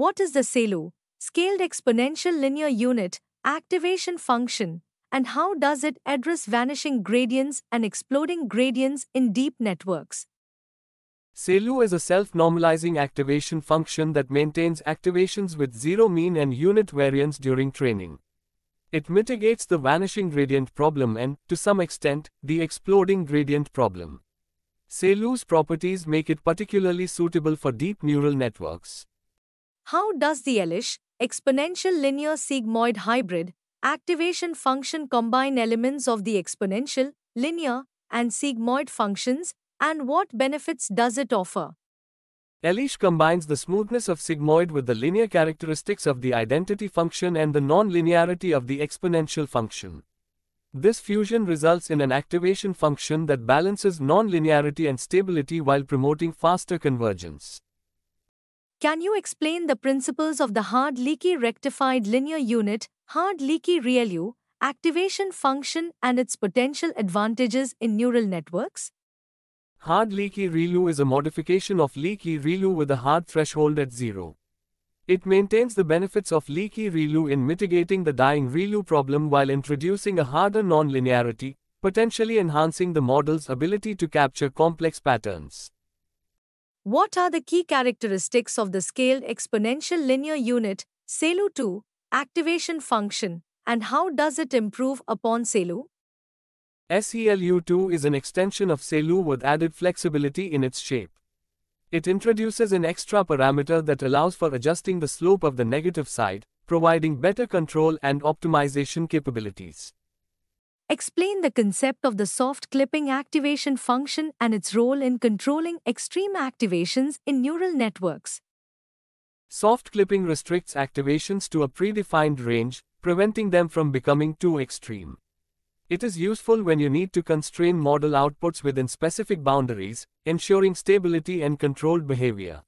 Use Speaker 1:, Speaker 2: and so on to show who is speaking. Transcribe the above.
Speaker 1: What is the SALU, Scaled Exponential Linear Unit, activation function, and how does it address vanishing gradients and exploding gradients in deep networks?
Speaker 2: SALU is a self-normalizing activation function that maintains activations with zero mean and unit variance during training. It mitigates the vanishing gradient problem and, to some extent, the exploding gradient problem. SALU's properties make it particularly suitable for deep neural networks.
Speaker 1: How does the Elish, exponential linear sigmoid hybrid, activation function combine elements of the exponential, linear, and sigmoid functions, and what benefits does it offer?
Speaker 2: Elish combines the smoothness of sigmoid with the linear characteristics of the identity function and the non-linearity of the exponential function. This fusion results in an activation function that balances non-linearity and stability while promoting faster convergence.
Speaker 1: Can you explain the principles of the hard leaky rectified linear unit, hard leaky ReLU, activation function and its potential advantages in neural networks?
Speaker 2: Hard leaky ReLU is a modification of leaky ReLU with a hard threshold at zero. It maintains the benefits of leaky ReLU in mitigating the dying ReLU problem while introducing a harder non-linearity, potentially enhancing the model's ability to capture complex patterns.
Speaker 1: What are the key characteristics of the scaled exponential linear unit, SELU 2, activation function, and how does it improve upon SELU?
Speaker 2: SELU2 is an extension of SELU with added flexibility in its shape. It introduces an extra parameter that allows for adjusting the slope of the negative side, providing better control and optimization capabilities.
Speaker 1: Explain the concept of the soft clipping activation function and its role in controlling extreme activations in neural networks.
Speaker 2: Soft clipping restricts activations to a predefined range, preventing them from becoming too extreme. It is useful when you need to constrain model outputs within specific boundaries, ensuring stability and controlled behavior.